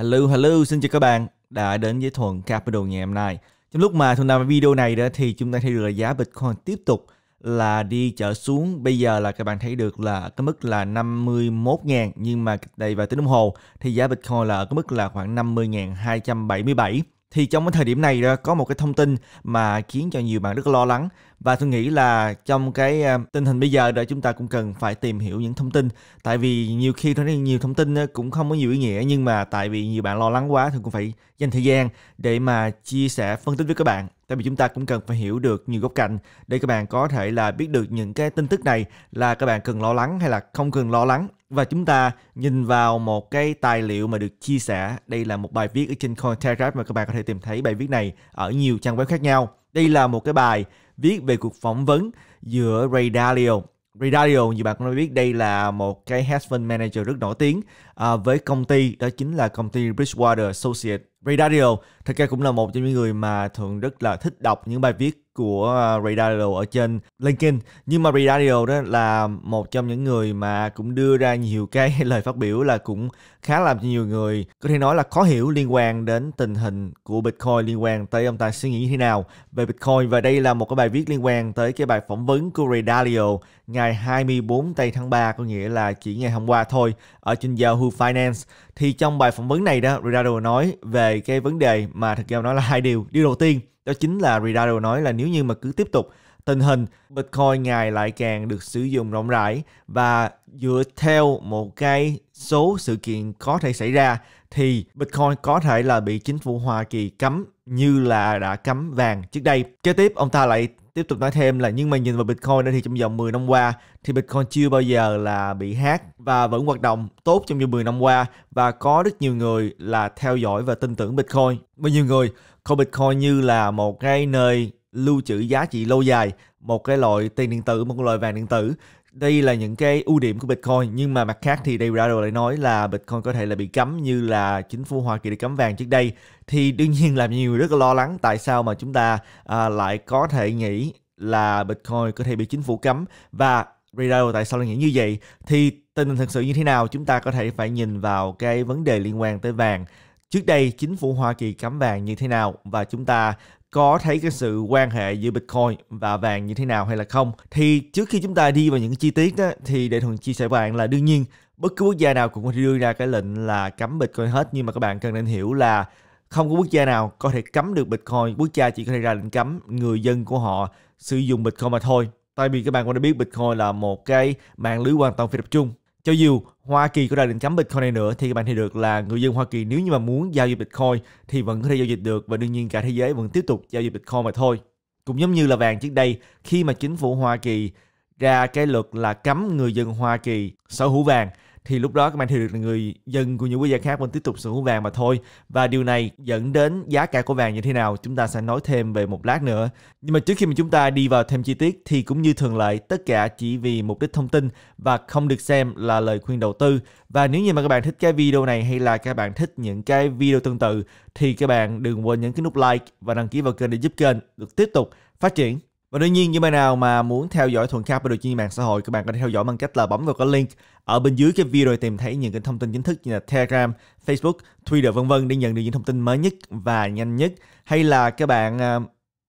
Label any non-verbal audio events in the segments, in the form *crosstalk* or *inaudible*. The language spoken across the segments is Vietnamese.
Hello, hello, xin chào các bạn đã đến với Thuận Capital ngày hôm nay. Trong lúc mà Thuận làm video này đó thì chúng ta thấy được là giá Bitcoin tiếp tục là đi trở xuống. Bây giờ là các bạn thấy được là cái mức là 51.000 nhưng mà đây vài tiếng đồng hồ thì giá Bitcoin là ở cái mức là khoảng 50.277 thì trong cái thời điểm này có một cái thông tin mà khiến cho nhiều bạn rất lo lắng và tôi nghĩ là trong cái à, tình hình bây giờ đó chúng ta cũng cần phải tìm hiểu những thông tin tại vì nhiều khi nó nhiều thông tin cũng không có nhiều ý nghĩa nhưng mà tại vì nhiều bạn lo lắng quá thì cũng phải dành thời gian để mà chia sẻ phân tích với các bạn tại vì chúng ta cũng cần phải hiểu được nhiều góc cạnh để các bạn có thể là biết được những cái tin tức này là các bạn cần lo lắng hay là không cần lo lắng và chúng ta nhìn vào một cái tài liệu mà được chia sẻ. Đây là một bài viết ở trên Cointelegraph mà các bạn có thể tìm thấy bài viết này ở nhiều trang web khác nhau. Đây là một cái bài viết về cuộc phỏng vấn giữa Ray Dalio. Ray Dalio, như bạn cũng đã biết, đây là một cái hedge fund manager rất nổi tiếng à, với công ty đó chính là công ty Bridgewater Associates. Ray Dalio thật ra cũng là một trong những người mà thường rất là thích đọc những bài viết của à, Ray Dalio ở trên LinkedIn. Nhưng mà Ray Dalio đó là một trong những người mà cũng đưa ra nhiều cái *laughs* lời phát biểu là cũng khá làm cho nhiều người có thể nói là khó hiểu liên quan đến tình hình của Bitcoin liên quan tới ông ta suy nghĩ như thế nào về Bitcoin và đây là một cái bài viết liên quan tới cái bài phỏng vấn của Ray Dalio ngày 24 tây tháng 3 có nghĩa là chỉ ngày hôm qua thôi ở trên Yahoo Finance thì trong bài phỏng vấn này đó Ricardo nói về cái vấn đề mà thực ra nói là hai điều điều đầu tiên đó chính là Ricardo nói là nếu như mà cứ tiếp tục tình hình Bitcoin ngày lại càng được sử dụng rộng rãi và dựa theo một cái số sự kiện có thể xảy ra thì Bitcoin có thể là bị chính phủ Hoa Kỳ cấm như là đã cấm vàng trước đây. Kế tiếp ông ta lại tiếp tục nói thêm là nhưng mà nhìn vào Bitcoin thì trong vòng 10 năm qua thì Bitcoin chưa bao giờ là bị hack và vẫn hoạt động tốt trong vòng 10 năm qua và có rất nhiều người là theo dõi và tin tưởng Bitcoin. Bao nhiều người coi Bitcoin như là một cái nơi lưu trữ giá trị lâu dài, một cái loại tiền điện tử, một loại vàng điện tử đây là những cái ưu điểm của Bitcoin nhưng mà mặt khác thì đây rado lại nói là Bitcoin có thể là bị cấm như là chính phủ Hoa Kỳ đã cấm vàng trước đây thì đương nhiên là nhiều người rất là lo lắng tại sao mà chúng ta à, lại có thể nghĩ là Bitcoin có thể bị chính phủ cấm và rado tại sao lại nghĩ như vậy thì tình hình thực sự như thế nào chúng ta có thể phải nhìn vào cái vấn đề liên quan tới vàng trước đây chính phủ Hoa Kỳ cấm vàng như thế nào và chúng ta có thấy cái sự quan hệ giữa Bitcoin và vàng như thế nào hay là không. Thì trước khi chúng ta đi vào những chi tiết đó, thì để Thuận chia sẻ với bạn là đương nhiên bất cứ quốc gia nào cũng có thể đưa ra cái lệnh là cấm Bitcoin hết nhưng mà các bạn cần nên hiểu là không có quốc gia nào có thể cấm được Bitcoin, quốc gia chỉ có thể ra lệnh cấm người dân của họ sử dụng Bitcoin mà thôi. Tại vì các bạn cũng đã biết Bitcoin là một cái mạng lưới hoàn toàn phi tập trung cho dù Hoa Kỳ có đạt định chấm Bitcoin này nữa thì các bạn thấy được là người dân Hoa Kỳ nếu như mà muốn giao dịch Bitcoin thì vẫn có thể giao dịch được và đương nhiên cả thế giới vẫn tiếp tục giao dịch Bitcoin mà thôi. Cũng giống như là vàng trước đây khi mà chính phủ Hoa Kỳ ra cái luật là cấm người dân Hoa Kỳ sở hữu vàng thì lúc đó các bạn thì được người dân của những quốc gia khác vẫn tiếp tục sở hữu vàng mà thôi và điều này dẫn đến giá cả của vàng như thế nào chúng ta sẽ nói thêm về một lát nữa nhưng mà trước khi mà chúng ta đi vào thêm chi tiết thì cũng như thường lệ tất cả chỉ vì mục đích thông tin và không được xem là lời khuyên đầu tư và nếu như mà các bạn thích cái video này hay là các bạn thích những cái video tương tự thì các bạn đừng quên nhấn cái nút like và đăng ký vào kênh để giúp kênh được tiếp tục phát triển và đương nhiên những bạn nào mà muốn theo dõi Thuận khác và được trên mạng xã hội, các bạn có thể theo dõi bằng cách là bấm vào cái link ở bên dưới cái video để tìm thấy những cái thông tin chính thức như là Telegram, Facebook, Twitter vân vân để nhận được những thông tin mới nhất và nhanh nhất. Hay là các bạn à,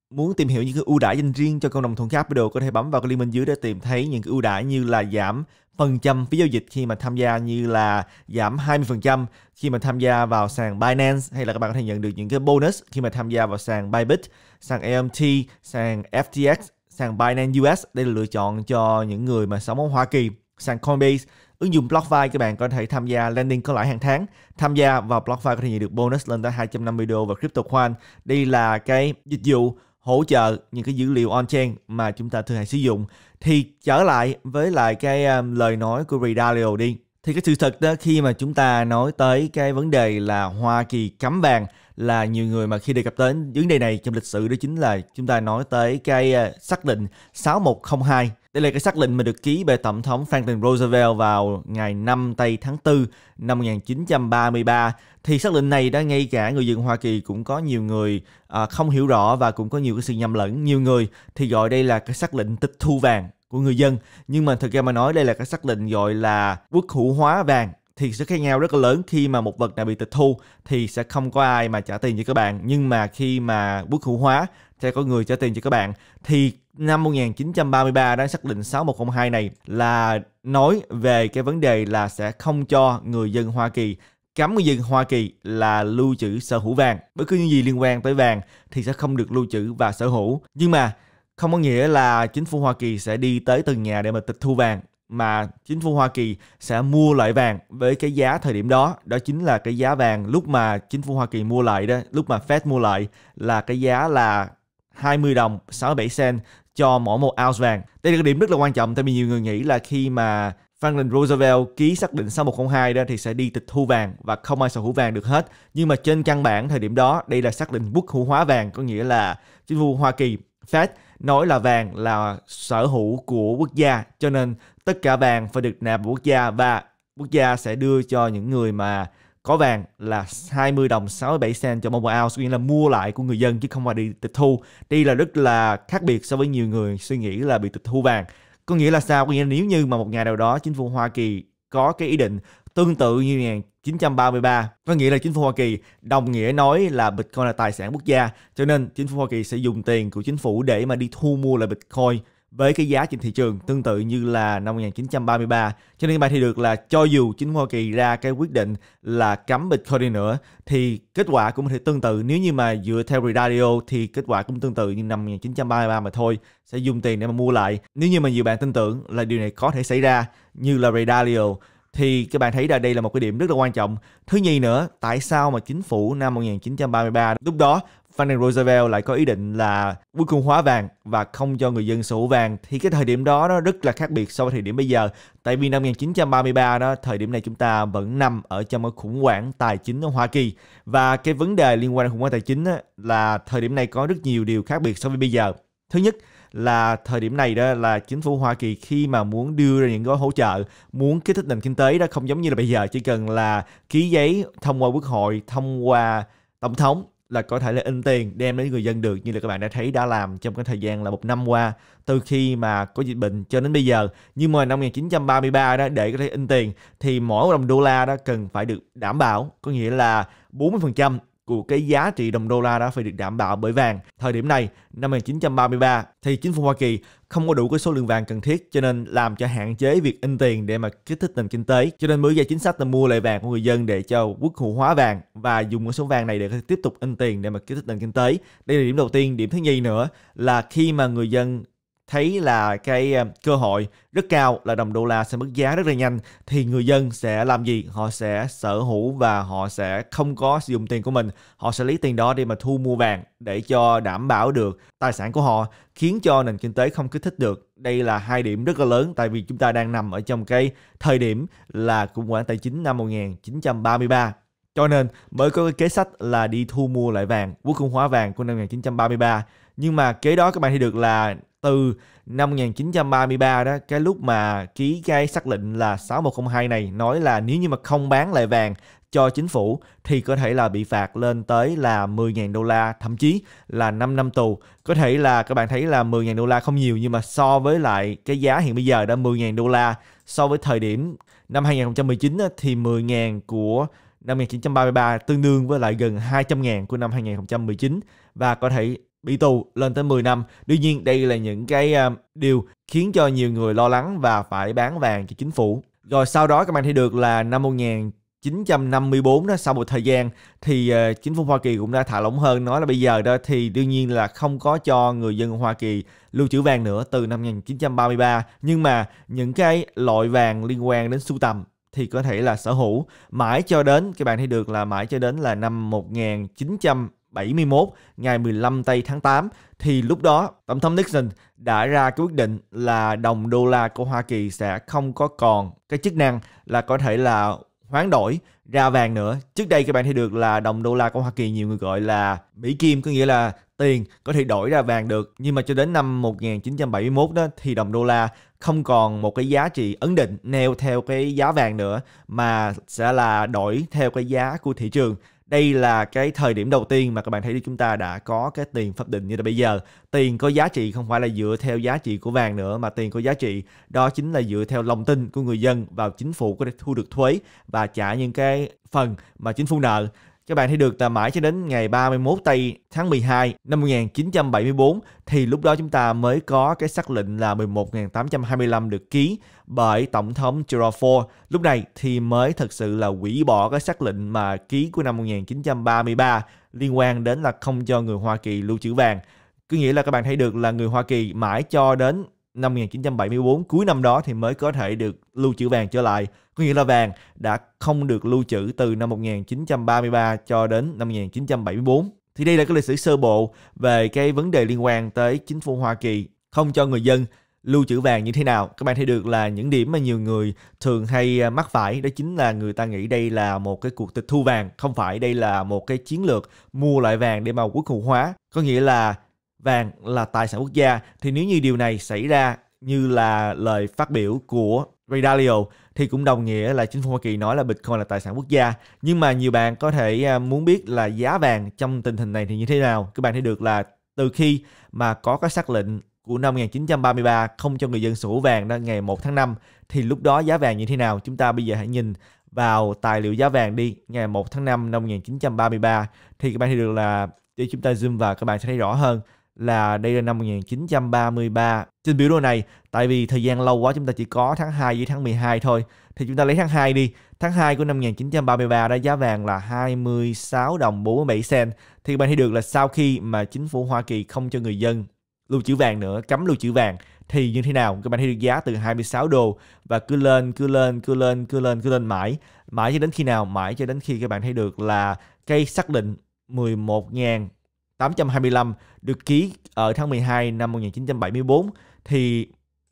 muốn tìm hiểu những cái ưu đãi dành riêng cho cộng đồng Thuận khác video có thể bấm vào cái link bên dưới để tìm thấy những cái ưu đãi như là giảm phần trăm phí giao dịch khi mà tham gia như là giảm 20% khi mà tham gia vào sàn Binance hay là các bạn có thể nhận được những cái bonus khi mà tham gia vào sàn Bybit, sàn AMT, sàn FTX, sàn Binance US. Đây là lựa chọn cho những người mà sống ở Hoa Kỳ. Sàn Coinbase, ứng dụng BlockFi các bạn có thể tham gia lending có lãi hàng tháng. Tham gia vào BlockFi có thể nhận được bonus lên tới 250 đô và CryptoQuant. Đây là cái dịch vụ hỗ trợ những cái dữ liệu on-chain mà chúng ta thường hay sử dụng. Thì trở lại với lại cái um, lời nói của Ray Dalio đi. Thì cái sự thật đó khi mà chúng ta nói tới cái vấn đề là Hoa Kỳ cấm vàng là nhiều người mà khi đề cập đến vấn đề này trong lịch sử đó chính là chúng ta nói tới cái uh, xác định 6102 đây là cái xác lệnh mà được ký bởi Tổng thống Franklin Roosevelt vào ngày 5 tây tháng 4 năm 1933. Thì xác lệnh này đã ngay cả người dân Hoa Kỳ cũng có nhiều người à, không hiểu rõ và cũng có nhiều cái sự nhầm lẫn. Nhiều người thì gọi đây là cái xác lệnh tịch thu vàng của người dân. Nhưng mà thực ra mà nói đây là cái xác lệnh gọi là quốc hữu hóa vàng thì sự khác nhau rất là lớn khi mà một vật nào bị tịch thu thì sẽ không có ai mà trả tiền cho các bạn nhưng mà khi mà quốc hữu hóa sẽ có người trả tiền cho các bạn thì năm 1933 đã xác định 6102 này là nói về cái vấn đề là sẽ không cho người dân Hoa Kỳ cấm người dân Hoa Kỳ là lưu trữ sở hữu vàng. Bất cứ những gì liên quan tới vàng thì sẽ không được lưu trữ và sở hữu. Nhưng mà không có nghĩa là chính phủ Hoa Kỳ sẽ đi tới từng nhà để mà tịch thu vàng mà chính phủ Hoa Kỳ sẽ mua lại vàng với cái giá thời điểm đó đó chính là cái giá vàng lúc mà chính phủ Hoa Kỳ mua lại đó lúc mà Fed mua lại là cái giá là 20 đồng 67 cent cho mỗi một ounce vàng. Đây là cái điểm rất là quan trọng tại vì nhiều người nghĩ là khi mà Franklin Roosevelt ký xác định sau 102 ra thì sẽ đi tịch thu vàng và không ai sở hữu vàng được hết. Nhưng mà trên căn bản thời điểm đó, đây là xác định quốc hữu hóa vàng, có nghĩa là chính phủ Hoa Kỳ, Fed nói là vàng là sở hữu của quốc gia, cho nên tất cả vàng phải được nạp vào quốc gia và quốc gia sẽ đưa cho những người mà có vàng là 20 đồng 67 cent cho một ounce nghĩa là mua lại của người dân chứ không phải đi tịch thu đây là rất là khác biệt so với nhiều người suy nghĩ là bị tịch thu vàng có nghĩa là sao có nghĩa là nếu như mà một ngày nào đó chính phủ Hoa Kỳ có cái ý định tương tự như 1933 có nghĩa là chính phủ Hoa Kỳ đồng nghĩa nói là Bitcoin là tài sản quốc gia cho nên chính phủ Hoa Kỳ sẽ dùng tiền của chính phủ để mà đi thu mua lại Bitcoin với cái giá trên thị trường tương tự như là năm 1933. Cho nên bài thì được là cho dù chính Hoa Kỳ ra cái quyết định là cấm Bitcoin đi nữa thì kết quả cũng có thể tương tự nếu như mà dựa theo radio thì kết quả cũng tương tự như năm 1933 mà thôi sẽ dùng tiền để mà mua lại. Nếu như mà nhiều bạn tin tưởng là điều này có thể xảy ra như là radio thì các bạn thấy là đây là một cái điểm rất là quan trọng. Thứ nhì nữa, tại sao mà chính phủ năm 1933 lúc đó Franklin Roosevelt lại có ý định là cuối cùng hóa vàng và không cho người dân sở hữu vàng thì cái thời điểm đó nó rất là khác biệt so với thời điểm bây giờ. Tại vì năm 1933 đó, thời điểm này chúng ta vẫn nằm ở trong cái khủng hoảng tài chính ở Hoa Kỳ và cái vấn đề liên quan đến khủng hoảng tài chính là thời điểm này có rất nhiều điều khác biệt so với bây giờ. Thứ nhất, là thời điểm này đó là chính phủ Hoa Kỳ khi mà muốn đưa ra những gói hỗ trợ, muốn kích thích nền kinh tế đó không giống như là bây giờ chỉ cần là ký giấy thông qua quốc hội, thông qua tổng thống là có thể là in tiền đem đến người dân được như là các bạn đã thấy đã làm trong cái thời gian là một năm qua từ khi mà có dịch bệnh cho đến bây giờ nhưng mà năm 1933 đó để có thể in tiền thì mỗi đồng đô la đó cần phải được đảm bảo có nghĩa là 40% của cái giá trị đồng đô la đã phải được đảm bảo bởi vàng. Thời điểm này, năm 1933 thì chính phủ Hoa Kỳ không có đủ cái số lượng vàng cần thiết cho nên làm cho hạn chế việc in tiền để mà kích thích nền kinh tế. Cho nên mới ra chính sách là mua lại vàng của người dân để cho quốc hữu hóa vàng và dùng cái số vàng này để tiếp tục in tiền để mà kích thích nền kinh tế. Đây là điểm đầu tiên. Điểm thứ nhì nữa là khi mà người dân thấy là cái ờ, cơ hội rất cao là đồng đô la sẽ mất giá rất là nhanh thì người dân sẽ làm gì? Họ sẽ sở hữu và họ sẽ không có sử dụng tiền của mình. Họ sẽ lấy tiền đó đi mà thu mua vàng để cho đảm bảo được tài sản của họ khiến cho nền kinh tế không kích thích được. Đây là hai điểm rất là lớn tại vì chúng ta đang nằm ở trong cái thời điểm là khủng hoảng tài chính năm 1933 cho nên mới có cái kế sách là đi thu mua lại vàng, quốc hữu hóa vàng của năm 1933. Nhưng mà kế đó các bạn thấy được là từ năm 1933 đó, cái lúc mà ký cái xác lệnh là 6102 này nói là nếu như mà không bán lại vàng cho chính phủ thì có thể là bị phạt lên tới là 10.000 đô la, thậm chí là 5 năm tù. Có thể là các bạn thấy là 10.000 đô la không nhiều nhưng mà so với lại cái giá hiện bây giờ đã 10.000 đô la so với thời điểm năm 2019 thì 10.000 của năm 1933 tương đương với lại gần 200.000 của năm 2019 và có thể bị tù lên tới 10 năm. Đương nhiên đây là những cái uh, điều khiến cho nhiều người lo lắng và phải bán vàng cho chính phủ. Rồi sau đó các bạn thấy được là năm 1954 đó sau một thời gian thì uh, chính phủ Hoa Kỳ cũng đã thả lỏng hơn nói là bây giờ đó thì đương nhiên là không có cho người dân Hoa Kỳ lưu trữ vàng nữa từ năm 1933 nhưng mà những cái loại vàng liên quan đến sưu tầm thì có thể là sở hữu mãi cho đến các bạn thấy được là mãi cho đến là năm 1971 ngày 15 tây tháng 8 thì lúc đó tổng thống Nixon đã ra cái quyết định là đồng đô la của Hoa Kỳ sẽ không có còn cái chức năng là có thể là hoán đổi ra vàng nữa. Trước đây các bạn thấy được là đồng đô la của Hoa Kỳ nhiều người gọi là Mỹ Kim, có nghĩa là tiền có thể đổi ra vàng được. Nhưng mà cho đến năm 1971 đó thì đồng đô la không còn một cái giá trị ấn định neo theo cái giá vàng nữa mà sẽ là đổi theo cái giá của thị trường đây là cái thời điểm đầu tiên mà các bạn thấy chúng ta đã có cái tiền pháp định như là bây giờ tiền có giá trị không phải là dựa theo giá trị của vàng nữa mà tiền có giá trị đó chính là dựa theo lòng tin của người dân vào chính phủ có thể thu được thuế và trả những cái phần mà chính phủ nợ các bạn thấy được tà mãi cho đến ngày 31 tây tháng 12 năm 1974 thì lúc đó chúng ta mới có cái xác lệnh là 11.825 được ký bởi Tổng thống Gerald Ford. Lúc này thì mới thật sự là hủy bỏ cái xác lệnh mà ký của năm 1933 liên quan đến là không cho người Hoa Kỳ lưu trữ vàng. Cứ nghĩa là các bạn thấy được là người Hoa Kỳ mãi cho đến năm 1974 cuối năm đó thì mới có thể được lưu trữ vàng trở lại có nghĩa là vàng đã không được lưu trữ từ năm 1933 cho đến năm 1974. Thì đây là cái lịch sử sơ bộ về cái vấn đề liên quan tới chính phủ Hoa Kỳ không cho người dân lưu trữ vàng như thế nào. Các bạn thấy được là những điểm mà nhiều người thường hay à, mắc phải đó chính là người ta nghĩ đây là một cái cuộc tịch thu vàng, không phải đây là một cái chiến lược mua lại vàng để mà quốc hữu hóa. Có nghĩa là vàng là tài sản quốc gia thì nếu như điều này xảy ra như là lời phát biểu của Ray Dalio thì cũng đồng nghĩa là chính phủ Hoa Kỳ nói là Bitcoin là tài sản quốc gia. Nhưng mà nhiều bạn có thể à, muốn biết là giá vàng trong tình hình này thì như thế nào. Các bạn thấy được là từ khi mà có cái xác lệnh của năm 1933 không cho người dân sở hữu vàng đó ngày 1 tháng 5 thì lúc đó giá vàng như thế nào? Chúng ta bây giờ hãy nhìn vào tài liệu giá vàng đi ngày 1 tháng 5 năm 1933 thì các bạn thấy được là để chúng ta zoom vào các bạn sẽ thấy rõ hơn là đây là năm 1933. Trên biểu đồ này, tại vì thời gian lâu quá chúng ta chỉ có tháng 2 với tháng 12 thôi. Thì chúng ta lấy tháng 2 đi. Tháng 2 của năm 1933 đó giá vàng là 26 đồng 47 sen. Thì bạn thấy được là sau khi mà chính phủ Hoa Kỳ không cho người dân lưu trữ vàng nữa, cấm lưu trữ vàng thì như thế nào? Các bạn thấy được giá từ 26 đô và cứ lên, cứ lên, cứ lên, cứ lên, cứ lên mãi. Mãi cho đến khi nào? Mãi cho đến khi các bạn thấy được là cây xác định 11.000 825 được ký ở tháng 12 năm 1974 thì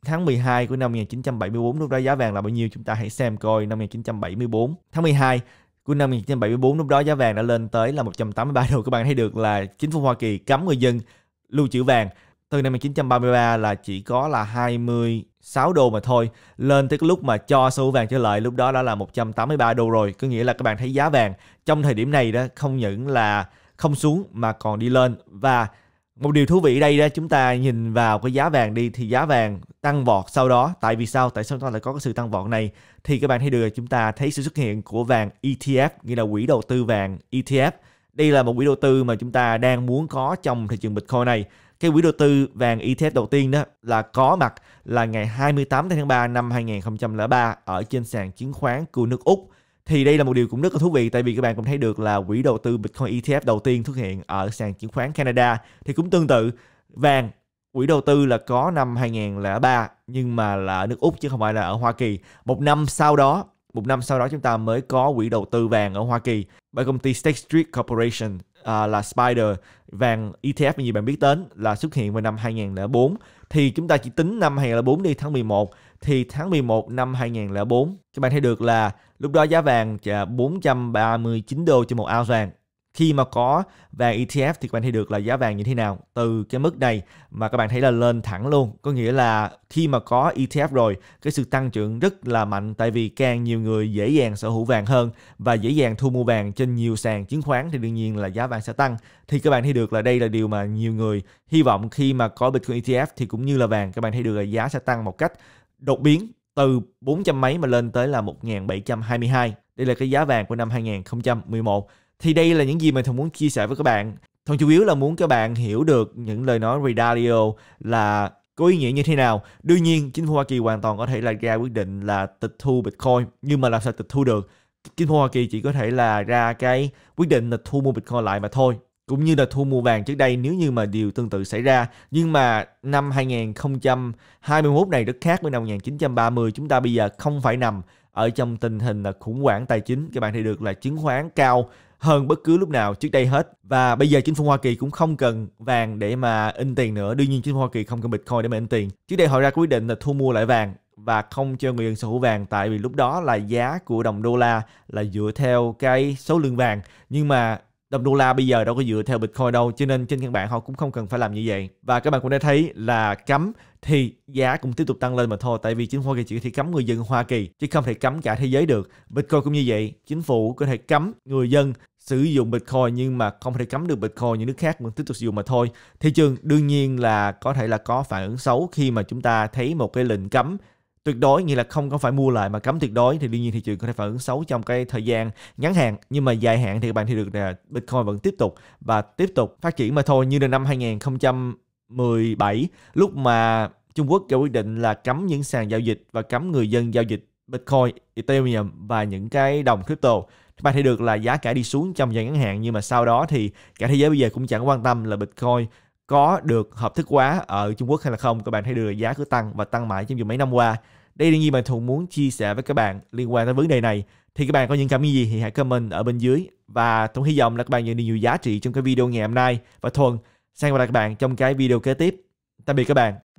tháng 12 của năm 1974 lúc đó giá vàng là bao nhiêu chúng ta hãy xem coi năm 1974 tháng 12 của năm 1974 lúc đó giá vàng đã lên tới là 183 đô các bạn thấy được là chính phủ Hoa Kỳ cấm người dân lưu trữ vàng từ năm 1933 là chỉ có là 26 đô mà thôi lên tới cái lúc mà cho số vàng trở lại lúc đó đã là 183 đô rồi có nghĩa là các bạn thấy giá vàng trong thời điểm này đó không những là không xuống mà còn đi lên và một điều thú vị đây đó chúng ta nhìn vào cái giá vàng đi thì giá vàng tăng vọt sau đó tại vì sao tại sao chúng ta lại có cái sự tăng vọt này thì các bạn thấy được chúng ta thấy sự xuất hiện của vàng ETF nghĩa là quỹ đầu tư vàng ETF đây là một quỹ đầu tư mà chúng ta đang muốn có trong thị trường Bitcoin này cái quỹ đầu tư vàng ETF đầu tiên đó là có mặt là ngày 28 tháng 3 năm 2003 ở trên sàn chứng khoán của nước Úc thì đây là một điều cũng rất là thú vị tại vì các bạn cũng thấy được là quỹ đầu tư Bitcoin ETF đầu tiên xuất hiện ở sàn chứng khoán Canada thì cũng tương tự vàng quỹ đầu tư là có năm 2003 nhưng mà là ở nước Úc chứ không phải là ở Hoa Kỳ. Một năm sau đó, một năm sau đó chúng ta mới có quỹ đầu tư vàng ở Hoa Kỳ bởi công ty State Street Corporation à, là Spider vàng ETF như bạn biết đến là xuất hiện vào năm 2004 thì chúng ta chỉ tính năm 2004 đi tháng 11 thì tháng 11 năm 2004 các bạn thấy được là lúc đó giá vàng 439 đô trên một ounce vàng khi mà có vàng ETF thì các bạn thấy được là giá vàng như thế nào từ cái mức này mà các bạn thấy là lên thẳng luôn có nghĩa là khi mà có ETF rồi cái sự tăng trưởng rất là mạnh tại vì càng nhiều người dễ dàng sở hữu vàng hơn và dễ dàng thu mua vàng trên nhiều sàn chứng khoán thì đương nhiên là giá vàng sẽ tăng thì các bạn thấy được là đây là điều mà nhiều người hy vọng khi mà có Bitcoin ETF thì cũng như là vàng các bạn thấy được là giá sẽ tăng một cách đột biến từ 400 mấy mà lên tới là 1722. Đây là cái giá vàng của năm 2011. Thì đây là những gì mà thường muốn chia sẻ với các bạn. Thông chủ yếu là muốn các bạn hiểu được những lời nói Dalio là có ý nghĩa như thế nào. Đương nhiên, chính phủ Hoa Kỳ hoàn toàn có thể là ra quyết định là tịch thu Bitcoin, nhưng mà làm sao tịch thu được? Chính phủ Hoa Kỳ chỉ có thể là ra cái quyết định là thu mua Bitcoin lại mà thôi cũng như là thu mua vàng trước đây nếu như mà điều tương tự xảy ra. Nhưng mà năm 2021 này rất khác với năm 1930 chúng ta bây giờ không phải nằm ở trong tình hình là khủng hoảng tài chính. Các bạn thấy được là chứng khoán cao hơn bất cứ lúc nào trước đây hết và bây giờ chính phủ Hoa Kỳ cũng không cần vàng để mà in tiền nữa đương nhiên chính phủ Hoa Kỳ không cần Bitcoin để mà in tiền trước đây họ ra quyết định là thu mua lại vàng và không cho người dân sở hữu vàng tại vì lúc đó là giá của đồng đô la là dựa theo cái số lượng vàng nhưng mà đồng đô la bây giờ đâu có dựa theo Bitcoin đâu cho nên trên căn bản họ cũng không cần phải làm như vậy và các bạn cũng đã thấy là cấm thì giá cũng tiếp tục tăng lên mà thôi tại vì chính Hoa Kỳ chỉ có thể cấm người dân Hoa Kỳ chứ không thể cấm cả thế giới được Bitcoin cũng như vậy chính phủ có thể cấm người dân sử dụng Bitcoin nhưng mà không thể cấm được Bitcoin những nước khác vẫn tiếp tục sử dụng mà thôi. Thị trường đương nhiên là có thể là có phản ứng xấu khi mà chúng ta thấy một cái lệnh cấm tuyệt đối nghĩa là không có phải mua lại mà cấm tuyệt đối thì đương nhiên thị trường có thể phản ứng xấu trong cái thời gian ngắn hạn nhưng mà dài hạn thì các bạn thì được là Bitcoin vẫn tiếp tục và tiếp tục phát triển mà thôi như là năm 2017 lúc mà Trung Quốc đã quyết định là cấm những sàn giao dịch và cấm người dân giao dịch Bitcoin, Ethereum và những cái đồng crypto các bạn thấy được là giá cả đi xuống trong dài ngắn hạn nhưng mà sau đó thì cả thế giới bây giờ cũng chẳng quan tâm là Bitcoin có được hợp thức hóa ở Trung Quốc hay là không các bạn thấy được giá cứ tăng và tăng mãi trong vòng mấy năm qua đây là nhiên bạn Thuận muốn chia sẻ với các bạn liên quan tới vấn đề này thì các bạn có những cảm nghĩ gì thì hãy comment ở bên dưới và Thuận hy vọng là các bạn nhận được nhiều giá trị trong cái video ngày hôm nay và Thuận sang gặp lại các bạn trong cái video kế tiếp tạm biệt các bạn